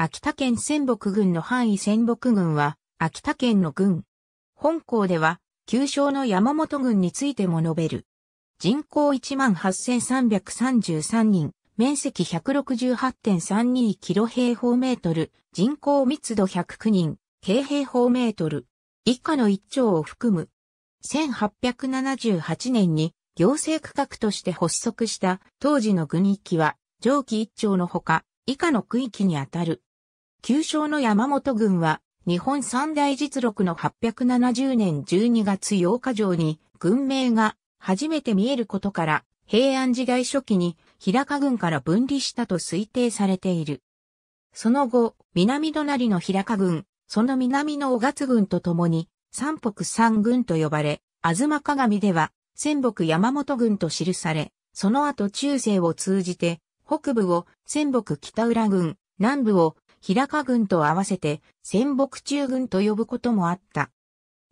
秋田県仙北郡の範囲仙北郡は、秋田県の郡。本校では、旧称の山本郡についても述べる。人口18,333人、面積168.32キロ平方メートル、人口密度109人、京平方メートル。以下の一丁を含む。1878年に行政区画として発足した当時の郡域は上記一丁のほか以下の区域にあたる。旧称の山本軍は、日本三大実録の870年12月8日上に、軍名が初めて見えることから、平安時代初期に平賀軍から分離したと推定されている。その後、南隣の平賀軍、その南の小勝軍と共に、三北三軍と呼ばれ、東鏡では、仙北山本軍と記され、その後中世を通じて、北部を仙北北浦軍、南部を平賀軍と合わせて戦北中軍と呼ぶこともあった。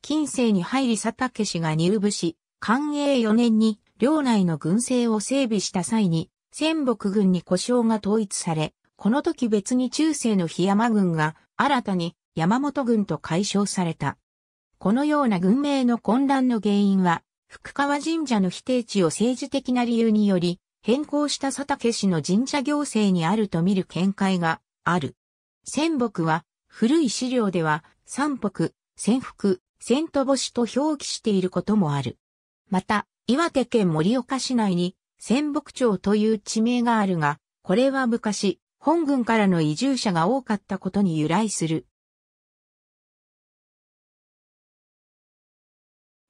近世に入り佐竹氏が入部し、寛永4年に領内の軍勢を整備した際に、戦北軍に故障が統一され、この時別に中世の檜山軍が新たに山本軍と解消された。このような軍名の混乱の原因は、福川神社の否定地を政治的な理由により変更した佐竹氏の神社行政にあると見る見解がある。仙北は、古い資料では、三北、仙福、仙都星と表記していることもある。また、岩手県盛岡市内に、仙北町という地名があるが、これは昔、本軍からの移住者が多かったことに由来する。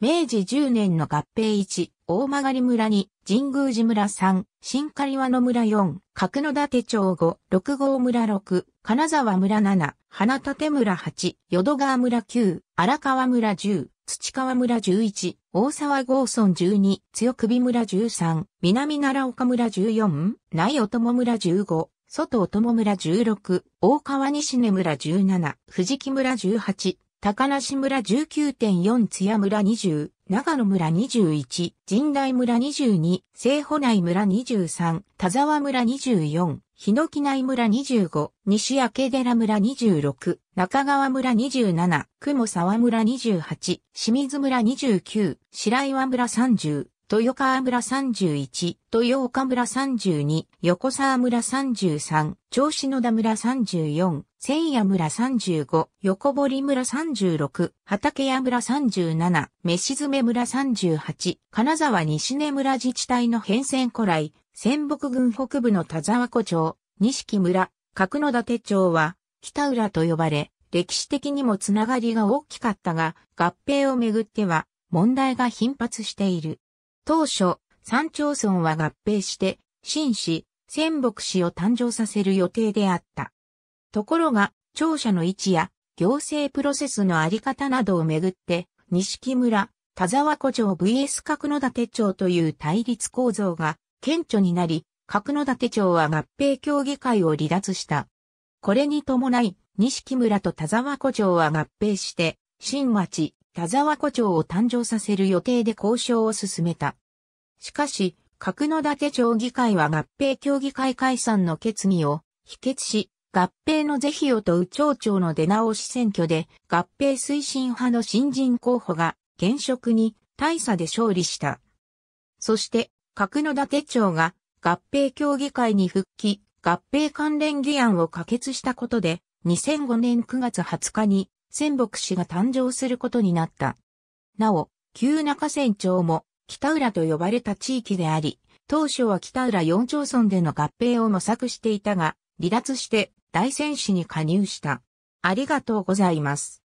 明治10年の合併1、大曲村に、神宮寺村3、新刈和野村4、角野立町5、六郷村6、金沢村7、花立村8、淀川村9、荒川村10、土川村11、大沢郷村12、強首村13、南奈良岡村14、内おとも村15、外おとも村16、大川西根村17、藤木村18、高梨村19.4津屋村20、長野村21、神代村22、西保内村23、田沢村24、ヒノキ内村25、西明寺村26、中川村27、雲沢村28、清水村29、白岩村30、豊川村31、豊岡村32、横沢村33、銚子野田村34、千夜村35、横堀村36、畠屋村37、飯詰村38、金沢西根村自治体の変遷古来、仙北郡北部の田沢湖町、錦村、角野館町は、北浦と呼ばれ、歴史的にもつながりが大きかったが、合併をめぐっては、問題が頻発している。当初、三町村は合併して、新市、仙北市を誕生させる予定であった。ところが、庁舎の位置や、行政プロセスのあり方などをめぐって、錦村、田沢湖町 VS 角野館町という対立構造が顕著になり、角館町は合併協議会を離脱した。これに伴い、西村と田沢湖町は合併して、新町、田沢湖町を誕生させる予定で交渉を進めた。しかし、角館町議会は合併協議会解散の決議を否決し、合併の是非を問う町長の出直し選挙で合併推進派の新人候補が現職に大差で勝利した。そして角館町が合併協議会に復帰、合併関連議案を可決したことで、2005年9月20日に、仙北市が誕生することになった。なお、旧中仙町も、北浦と呼ばれた地域であり、当初は北浦4町村での合併を模索していたが、離脱して大仙市に加入した。ありがとうございます。